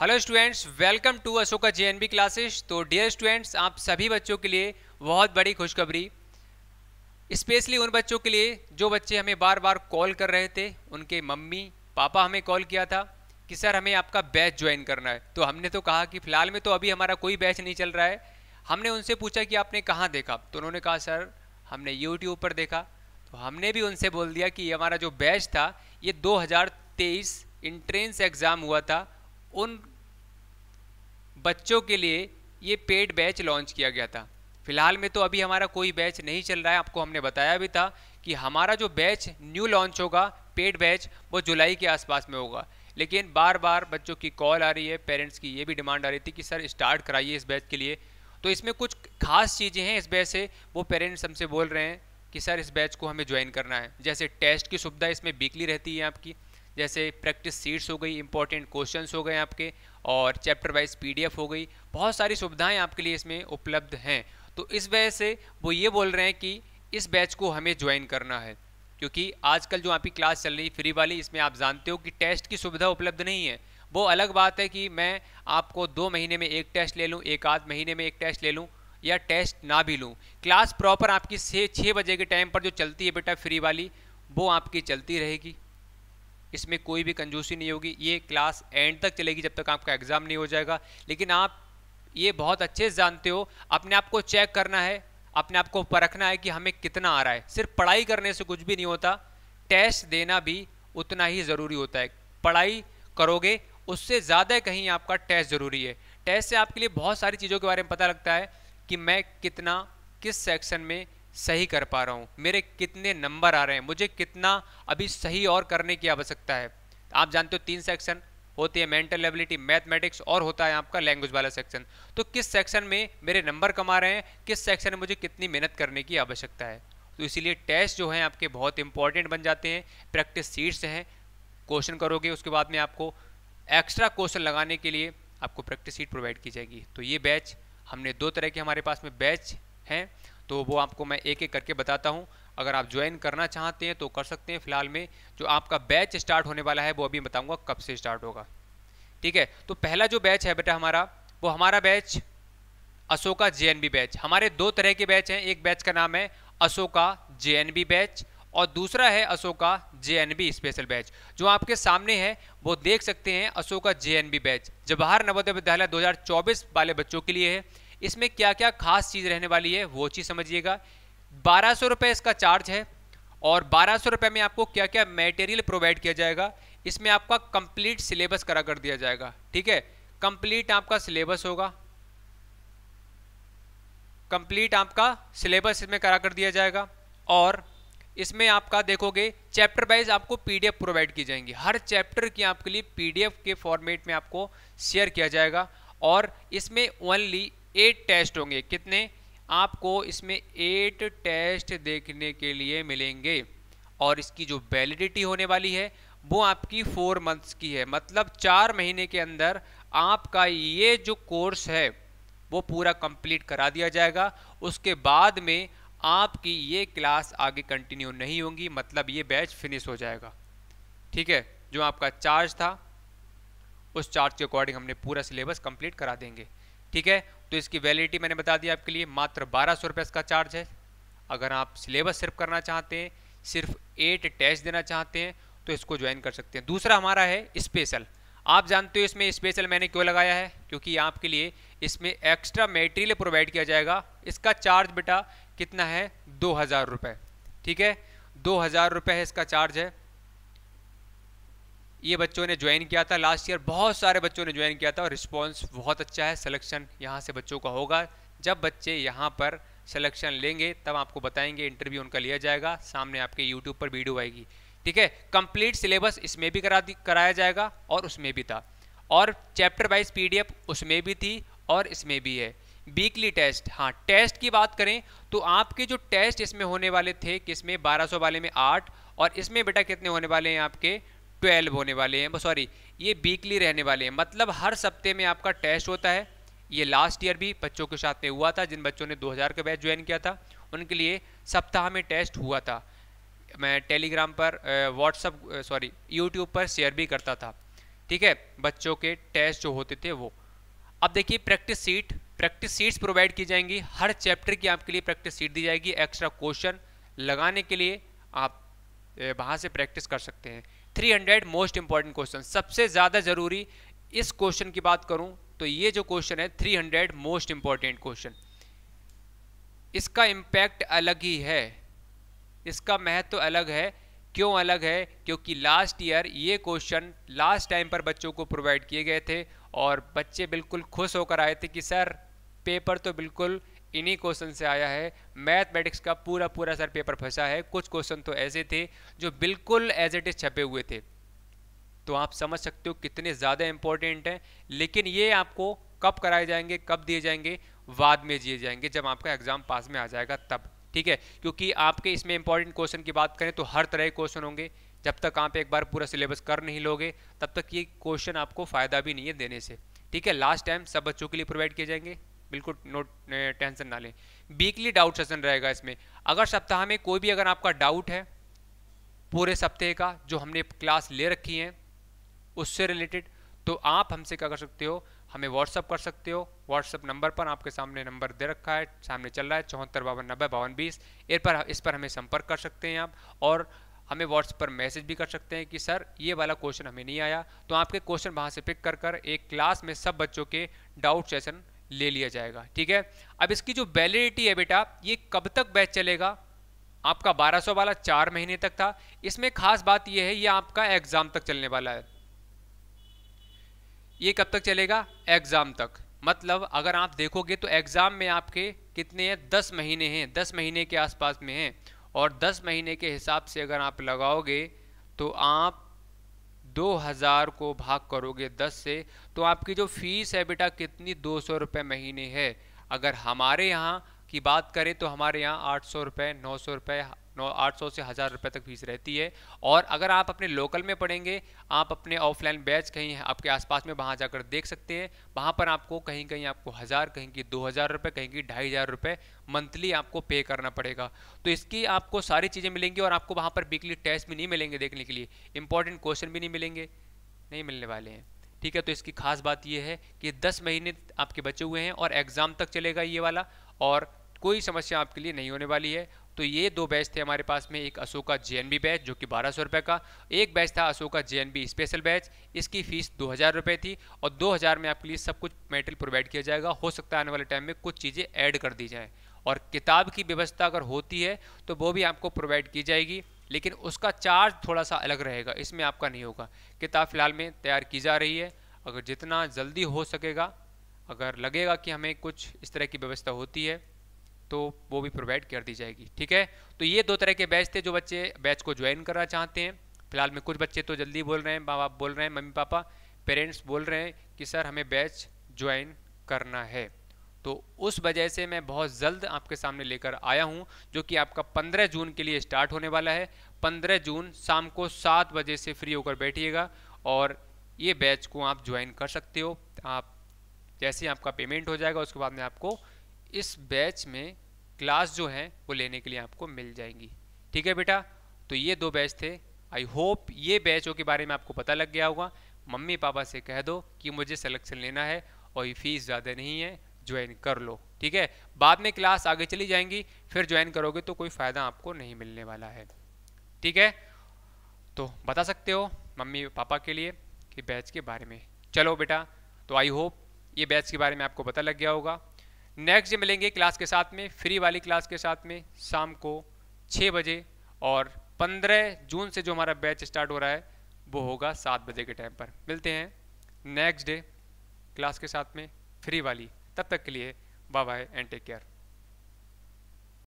hello students welcome to Ashoka B classes तो dear students आप सभी बच्चों के लिए बहुत बड़ी खुशखबरी स्पेशली उन बच्चों के लिए जो बच्चे हमें बार बार कॉल कर रहे थे उनके मम्मी पापा हमें कॉल किया था कि सर हमें आपका बैच ज्वाइन करना है तो हमने तो कहा कि फ़िलहाल में तो अभी हमारा कोई बैच नहीं चल रहा है हमने उनसे पूछा कि आपने कहाँ देखा तो उन्होंने कहा सर हमने यूट्यूब पर देखा तो हमने भी उनसे बोल दिया कि हमारा जो बैच था ये 2023 इंट्रेंस एग्ज़ाम हुआ था उन बच्चों के लिए ये पेड बैच लॉन्च किया गया था फिलहाल में तो अभी हमारा कोई बैच नहीं चल रहा है आपको हमने बताया भी था कि हमारा जो बैच न्यू लॉन्च होगा पेड बैच वो जुलाई के आसपास में होगा लेकिन बार बार बच्चों की कॉल आ रही है पेरेंट्स की ये भी डिमांड आ रही थी कि सर स्टार्ट कराइए इस बैच के लिए तो इसमें कुछ खास चीज़ें हैं इस बैच से वो पेरेंट्स हमसे बोल रहे हैं कि सर इस बैच को हमें ज्वाइन करना है जैसे टेस्ट की सुविधा इसमें वीकली रहती है आपकी जैसे प्रैक्टिस सीट्स हो गई इंपॉर्टेंट क्वेश्चंस हो गए आपके और चैप्टर वाइज पीडीएफ हो गई बहुत सारी सुविधाएं आपके लिए इसमें उपलब्ध हैं तो इस वजह से वो ये बोल रहे हैं कि इस बैच को हमें ज्वाइन करना है क्योंकि आजकल जो आपकी क्लास चल रही फ्री वाली इसमें आप जानते हो कि टेस्ट की सुविधा उपलब्ध नहीं है वो अलग बात है कि मैं आपको दो महीने में एक टेस्ट ले लूँ एक आध महीने में एक टेस्ट ले लूँ या टेस्ट ना भी लूँ क्लास प्रॉपर आपकी से छः बजे के टाइम पर जो चलती है बेटा फ्री वाली वो आपकी चलती रहेगी इसमें कोई भी कंजूसी नहीं होगी ये क्लास एंड तक चलेगी जब तक आपका एग्ज़ाम नहीं हो जाएगा लेकिन आप ये बहुत अच्छे से जानते हो अपने आप को चेक करना है अपने आप को परखना है कि हमें कितना आ रहा है सिर्फ पढ़ाई करने से कुछ भी नहीं होता टेस्ट देना भी उतना ही ज़रूरी होता है पढ़ाई करोगे उससे ज़्यादा कहीं आपका टेस्ट ज़रूरी है टेस्ट से आपके लिए बहुत सारी चीज़ों के बारे में पता लगता है कि मैं कितना किस सेक्शन में सही कर पा रहा हूँ मेरे कितने नंबर आ रहे हैं मुझे कितना अभी सही और करने की आवश्यकता है आप जानते हो तीन सेक्शन होती है मेंटल एबिलिटी मैथमेटिक्स और होता है आपका लैंग्वेज वाला सेक्शन तो किस सेक्शन में मेरे नंबर कमा रहे हैं किस सेक्शन में मुझे कितनी मेहनत करने की आवश्यकता है तो इसीलिए टेस्ट जो हैं आपके बहुत इंपॉर्टेंट बन जाते हैं प्रैक्टिस सीट्स हैं क्वेश्चन करोगे उसके बाद में आपको एक्स्ट्रा क्वेश्चन लगाने के लिए आपको प्रैक्टिस सीट प्रोवाइड की जाएगी तो ये बैच हमने दो तरह के हमारे पास में बैच हैं तो वो आपको मैं एक एक करके बताता हूँ अगर आप ज्वाइन करना चाहते हैं तो कर सकते हैं फिलहाल में जो आपका बैच स्टार्ट होने वाला है वो अभी बताऊँगा कब से स्टार्ट होगा ठीक है तो पहला जो बैच है बेटा हमारा वो हमारा बैच अशोका जे बैच हमारे दो तरह के बैच हैं एक बैच का नाम है अशोका जे बैच और दूसरा है अशोका जे स्पेशल बैच जो आपके सामने है वो देख सकते हैं अशोका जे बैच जवाहर नवोदय विद्यालय 2024 वाले बच्चों के लिए है इसमें क्या क्या खास चीज़ रहने वाली है वो चीज़ समझिएगा बारह सौ रुपये इसका चार्ज है और बारह सौ रुपये में आपको क्या क्या मटेरियल प्रोवाइड किया जाएगा इसमें आपका कंप्लीट सिलेबस करा कर दिया जाएगा ठीक है कंप्लीट आपका सिलेबस होगा कंप्लीट आपका सिलेबस इसमें करा कर दिया जाएगा और इसमें आपका देखोगे चैप्टर वाइज आपको पीडीएफ प्रोवाइड की जाएंगी हर चैप्टर की आपके लिए पीडीएफ के फॉर्मेट में आपको शेयर किया जाएगा और इसमें ओनली एट टेस्ट होंगे कितने आपको इसमें एट टेस्ट देखने के लिए मिलेंगे और इसकी जो वैलिडिटी होने वाली है वो आपकी फोर मंथ्स की है मतलब चार महीने के अंदर आपका ये जो कोर्स है वो पूरा कंप्लीट करा दिया जाएगा उसके बाद में आपकी ये क्लास आगे कंटिन्यू नहीं होंगी मतलब ये बैच फिनिश हो जाएगा ठीक है जो आपका चार्ज था उस चार्ज के अकॉर्डिंग हमने पूरा सिलेबस कंप्लीट करा देंगे ठीक है तो इसकी वैलिडिटी मैंने बता दी आपके लिए मात्र बारह सौ इसका चार्ज है अगर आप सिलेबस सिर्फ करना चाहते हैं सिर्फ एट टेस्ट देना चाहते हैं तो इसको ज्वाइन कर सकते हैं दूसरा हमारा है स्पेशल आप जानते हो इसमें स्पेशल मैंने क्यों लगाया है क्योंकि आपके लिए इसमें एक्स्ट्रा मेटेरियल प्रोवाइड किया जाएगा इसका चार्ज बेटा कितना है दो हज़ार रुपये ठीक है दो हज़ार रुपये है इसका चार्ज है ये बच्चों ने ज्वाइन किया था लास्ट ईयर बहुत सारे बच्चों ने ज्वाइन किया था और रिस्पॉन्स बहुत अच्छा है सलेक्शन यहाँ से बच्चों का होगा जब बच्चे यहाँ पर सलेक्शन लेंगे तब आपको बताएंगे इंटरव्यू उनका लिया जाएगा सामने आपके यूट्यूब पर वीडियो आएगी ठीक है कंप्लीट सिलेबस इसमें भी करा कराया जाएगा और उसमें भी था और चैप्टर वाइज पीडीएफ उसमें भी थी और इसमें भी है वीकली टेस्ट हाँ टेस्ट की बात करें तो आपके जो टेस्ट इसमें होने वाले थे किसमें 1200 वाले में आठ और इसमें बेटा कितने होने वाले हैं आपके ट्वेल्व होने वाले हैं सॉरी ये वीकली e रहने वाले हैं मतलब हर सप्ते में आपका टेस्ट होता है ये लास्ट ईयर भी बच्चों के साथ में हुआ था जिन बच्चों ने 2000 का बैच ज्वाइन किया था उनके लिए सप्ताह में टेस्ट हुआ था मैं टेलीग्राम पर व्हाट्सअप सॉरी यूट्यूब पर शेयर भी करता था ठीक है बच्चों के टेस्ट जो होते थे वो अब देखिए practice sheet practice sheets provide की जाएंगी हर चैप्टर की आपके लिए प्रैक्टिस सीट दी जाएगी एक्स्ट्रा क्वेश्चन लगाने के लिए आप वहाँ से प्रैक्टिस कर सकते हैं three hundred most important question सबसे ज़्यादा ज़रूरी इस क्वेश्चन की बात करूं तो ये जो क्वेश्चन है three hundred most important question इसका इम्पैक्ट अलग ही है इसका महत्व तो अलग है क्यों अलग है क्योंकि लास्ट ईयर ये क्वेश्चन लास्ट टाइम पर बच्चों को प्रोवाइड किए गए थे और बच्चे बिल्कुल खुश होकर आए थे कि सर पेपर तो बिल्कुल इन्हीं क्वेश्चन से आया है मैथमेटिक्स का पूरा पूरा सर पेपर फंसा है कुछ क्वेश्चन तो ऐसे थे जो बिल्कुल एज इट इज छपे हुए थे तो आप समझ सकते हो कितने ज़्यादा इंपॉर्टेंट हैं लेकिन ये आपको कब कराए जाएंगे कब दिए जाएंगे बाद में दिए जाएंगे जब आपका एग्जाम पास में आ जाएगा तब ठीक है क्योंकि आपके इसमें इंपॉर्टेंट क्वेश्चन की बात करें तो हर तरह के क्वेश्चन होंगे जब तक आप एक बार पूरा सिलेबस कर नहीं लोगे तब तक ये क्वेश्चन आपको फ़ायदा भी नहीं है देने से ठीक है लास्ट टाइम सब बच्चों के लिए प्रोवाइड किए जाएंगे बिल्कुल नोट टेंशन ना लें वीकली डाउट सेशन रहेगा इसमें अगर सप्ताह में कोई भी अगर आपका डाउट है पूरे सप्ताह का जो हमने क्लास ले रखी है उससे रिलेटेड तो आप हमसे क्या कर सकते हो हमें व्हाट्सअप कर सकते हो व्हाट्सअप नंबर पर आपके सामने नंबर दे रखा है सामने चल रहा है चौहत्तर बावन नब्बे बावन बीस इस पर इस पर हमें संपर्क कर सकते हैं आप और हमें व्हाट्सएप पर मैसेज भी कर सकते हैं कि सर ये वाला क्वेश्चन हमें नहीं आया तो आपके क्वेश्चन वहाँ से पिक कर कर एक क्लास में सब बच्चों के डाउट सेशन ले लिया जाएगा ठीक है अब इसकी जो वैलिडिटी है बेटा ये कब तक बैच चलेगा आपका 1200 वाला चार महीने तक था इसमें खास बात ये है ये आपका एग्जाम तक चलने वाला है ये कब तक चलेगा एग्जाम तक मतलब अगर आप देखोगे तो एग्जाम में आपके कितने हैं दस महीने हैं दस महीने के आसपास में हैं और दस महीने के हिसाब से अगर आप लगाओगे तो आप 2000 को भाग करोगे 10 से तो आपकी जो फीस है बेटा कितनी दो सौ रुपए महीने है अगर हमारे यहाँ की बात करें तो हमारे यहाँ आठ सौ रुपये नौ सौ रुपए नौ आठ सौ से हज़ार रुपये तक फीस रहती है और अगर आप अपने लोकल में पढ़ेंगे आप अपने ऑफलाइन बैच कहीं आपके आसपास में वहाँ जाकर देख सकते हैं वहाँ पर आपको कहीं कहीं आपको हज़ार कहीं की दो हज़ार रुपये कहीं की ढाई हज़ार रुपये मंथली आपको पे करना पड़ेगा तो इसकी आपको सारी चीज़ें मिलेंगी और आपको वहाँ पर वीकली टेस्ट भी नहीं मिलेंगे देखने के लिए इंपॉर्टेंट क्वेश्चन भी नहीं मिलेंगे नहीं मिलने वाले हैं ठीक है तो इसकी खास बात यह है कि 10 महीने आपके बचे हुए हैं और एग्ज़ाम तक चलेगा ये वाला और कोई समस्या आपके लिए नहीं होने वाली है तो ये दो बैच थे हमारे पास में एक अशोका जे बैच जो कि बारह सौ रुपये का एक बैच था अशोका जे स्पेशल बैच इसकी फीस दो हज़ार रुपये थी और दो हज़ार में आपके लिए सब कुछ मेटेरियल प्रोवाइड किया जाएगा हो सकता है आने वाले टाइम में कुछ चीज़ें ऐड कर दी जाएँ और किताब की व्यवस्था अगर होती है तो वो भी आपको प्रोवाइड की जाएगी लेकिन उसका चार्ज थोड़ा सा अलग रहेगा इसमें आपका नहीं होगा किताब फिलहाल में तैयार की जा रही है अगर जितना जल्दी हो सकेगा अगर लगेगा कि हमें कुछ इस तरह की व्यवस्था होती है तो वो भी प्रोवाइड कर दी जाएगी ठीक है तो ये दो तरह के बैच थे जो बच्चे बैच को ज्वाइन करना चाहते हैं फिलहाल में कुछ बच्चे तो जल्दी बोल रहे हैं माँ बाप बोल रहे हैं मम्मी पापा पेरेंट्स बोल रहे हैं कि सर हमें बैच ज्वाइन करना है तो उस वजह से मैं बहुत जल्द आपके सामने लेकर आया हूँ जो कि आपका 15 जून के लिए स्टार्ट होने वाला है 15 जून शाम को सात बजे से फ्री होकर बैठिएगा और ये बैच को आप ज्वाइन कर सकते हो आप जैसे ही आपका पेमेंट हो जाएगा उसके बाद में आपको इस बैच में क्लास जो है वो लेने के लिए आपको मिल जाएंगी ठीक है बेटा तो ये दो बैच थे आई होप ये बैचों के बारे में आपको पता लग गया होगा मम्मी पापा से कह दो कि मुझे सिलेक्शन लेना है और ये फीस ज़्यादा नहीं है ज्वाइन कर लो ठीक है बाद में क्लास आगे चली जाएंगी फिर ज्वाइन करोगे तो कोई फ़ायदा आपको नहीं मिलने वाला है ठीक है तो बता सकते हो मम्मी पापा के लिए कि बैच के बारे में चलो बेटा तो आई होप ये बैच के बारे में आपको पता लग गया होगा नेक्स्ट डे मिलेंगे क्लास के साथ में फ्री वाली क्लास के साथ में शाम को छः बजे और पंद्रह जून से जो हमारा बैच स्टार्ट हो रहा है वो होगा सात बजे के टाइम पर मिलते हैं नेक्स्ट डे क्लास के साथ में फ्री वाली तब तक के लिए bye bye and take care